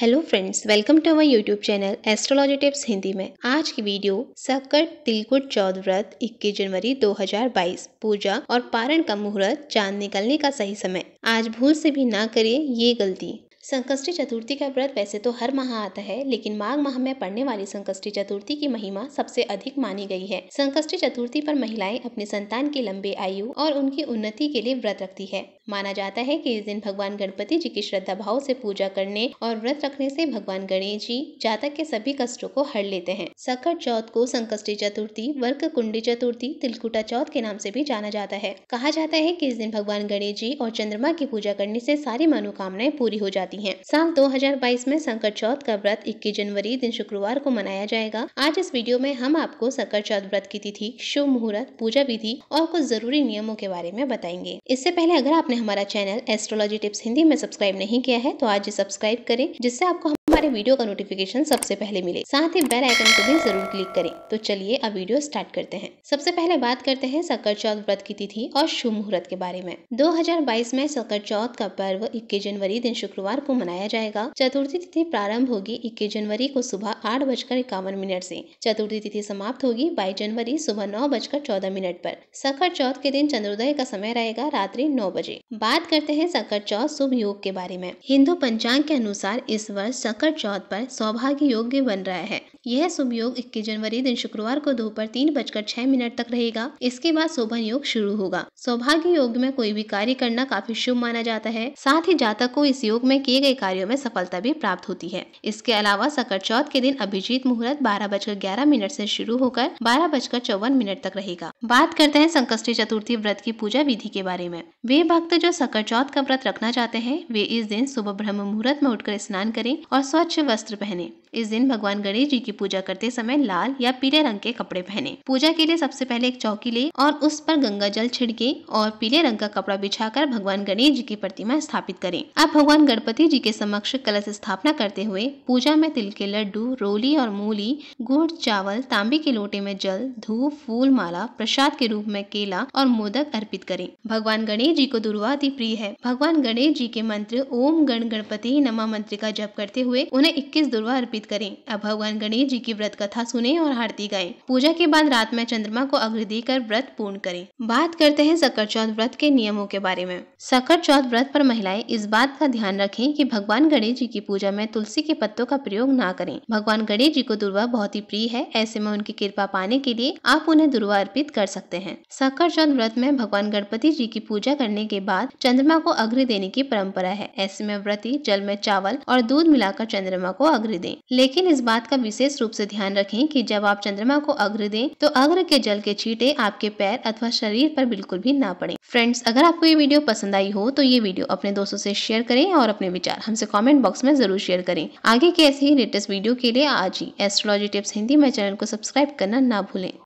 Hello friends welcome to our YouTube channel astrology tips Hindi में आज की वीडियो सकट तिलकुट चौदह व्रत 21 जनवरी 2022 पूजा और पारण का मुहूर्त चांद निकलने का सही समय आज भूल से भी ना करें ये गलती संकष्टी चतुर्थी का व्रत वैसे तो हर माह आता है लेकिन माघ माह में पड़ने वाली संकष्टी चतुर्थी की महिमा सबसे अधिक मानी गई है संकष्टी चतुर्थी पर महिलाएं अपने संतान की लंबी आयु और उनकी उन्नति के लिए व्रत रखती है माना जाता है कि इस दिन भगवान गणपति जी की श्रद्धा भाव से पूजा करने और व्रत रखने से भगवान गणेश जी जातक के सभी कष्टों को हर लेते हैं सकट चौथ को संकष्टी चतुर्थी वर्क कुंडी चतुर्थी तिलकुटा चौथ के नाम से भी जाना जाता है कहा जाता है कि इस दिन भगवान गणेश जी और चंद्रमा की पूजा करने से सारी मनोकामनाएं पूरी हो जाती सकती हैं। साल 2022 में संकट चौथ का व्रत 21 जनवरी दिन शुक्रवार को मनाया जाएगा आज इस वीडियो में हम आपको संकट चौथ व्रत की तिथि शुभ मुहूर्त पूजा विधि और कुछ जरूरी नियमों के बारे में बताएंगे इससे पहले अगर आपने हमारा चैनल एस्ट्रोलॉजी टिप्स हिंदी में सब्सक्राइब नहीं किया है तो आज सब्सक्राइब करें जिससे आपको हमारे वीडियो का नोटिफिकेशन सबसे पहले मिले साथ ही बेल आइकन को भी जरूर क्लिक करें तो चलिए अब वीडियो स्टार्ट करते हैं सबसे पहले बात करते हैं सकर चौथ व्रत की तिथि और शुभ मुहूर्त के बारे में 2022 में सकर चौथ का पर्व इक्कीस जनवरी दिन शुक्रवार को मनाया जाएगा चतुर्थी तिथि प्रारंभ होगी इक्कीस जनवरी को सुबह आठ बजकर इक्यावन मिनट ऐसी चतुर्थी तिथि समाप्त होगी बाईस जनवरी सुबह नौ बजकर चौदह मिनट आरोप सकर चौथ के दिन चंद्रोदय का समय रहेगा रात्रि नौ बजे बात करते हैं सकर चौथ शुभ योग के बारे में हिंदू पंचांग के अनुसार इस वर्ष सकर स्वर्ग चौथ पर सौभाग्य योग्य बन रहा है यह शुभ योग इक्कीस जनवरी दिन शुक्रवार को दोपहर तीन बजकर छह मिनट तक रहेगा इसके बाद शोभन योग शुरू होगा सौभाग्य योग में कोई भी कार्य करना काफी शुभ माना जाता है साथ ही जातक को इस योग में किए गए कार्यो में सफलता भी प्राप्त होती है इसके अलावा सकर चौथ के दिन अभिजीत मुहूर्त बारह बजकर ग्यारह मिनट ऐसी शुरू होकर बारह बजकर चौवन मिनट तक रहेगा बात करते हैं संकष्टी चतुर्थी व्रत की पूजा विधि के बारे में वे भक्त जो सकर चौथ का व्रत रखना चाहते हैं वे इस दिन सुबह ब्रह्म मुहूर्त में उठकर स्नान करें और स्वच्छ वस्त्र पहने इस दिन भगवान गणेश जी की पूजा करते समय लाल या पीले रंग के कपड़े पहने पूजा के लिए सबसे पहले एक चौकी ले और उस पर गंगा जल छिड़के और पीले रंग का कपड़ा बिछाकर भगवान गणेश जी की प्रतिमा स्थापित करें अब भगवान गणपति जी के समक्ष कलश स्थापना करते हुए पूजा में तिल के लड्डू रोली और मूली गुड़ चावल तांबे के लोटे में जल धूप फूल माला प्रसाद के रूप में केला और मोदक अर्पित करें भगवान गणेश जी को दुर्वा अति प्रिय है भगवान गणेश जी के मंत्र ओम गण गणपति नमा मंत्र का जप करते हुए उन्हें इक्कीस दुर्वा अर्पित अर्पित करें अब भगवान गणेश जी की व्रत कथा सुने और आरती गाएं पूजा के बाद रात में चंद्रमा को अग्र देकर व्रत पूर्ण करें बात करते हैं सकर चौथ व्रत के नियमों के बारे में सकर चौथ व्रत पर महिलाएं इस बात का ध्यान रखें कि भगवान गणेश जी की पूजा में तुलसी के पत्तों का प्रयोग ना करें भगवान गणेश जी को दुर्वा बहुत ही प्रिय है ऐसे में उनकी कृपा पाने के लिए आप उन्हें दुर्वा अर्पित कर सकते हैं सकर चौथ व्रत में भगवान गणपति जी की पूजा करने के बाद चंद्रमा को अग्र देने की परंपरा है ऐसे में व्रती जल में चावल और दूध मिलाकर चंद्रमा को अग्र दें लेकिन इस बात का विशेष रूप से ध्यान रखें कि जब आप चंद्रमा को अग्र दें तो अग्र के जल के छींटे आपके पैर अथवा शरीर पर बिल्कुल भी ना पड़े फ्रेंड्स अगर आपको ये वीडियो पसंद आई हो तो ये वीडियो अपने दोस्तों से शेयर करें और अपने विचार हमसे कॉमेंट बॉक्स में जरूर शेयर करें आगे के ऐसे ही लेटेस्ट वीडियो के लिए आज ही एस्ट्रोलॉजी टिप्स हिंदी में चैनल को सब्सक्राइब करना ना भूलें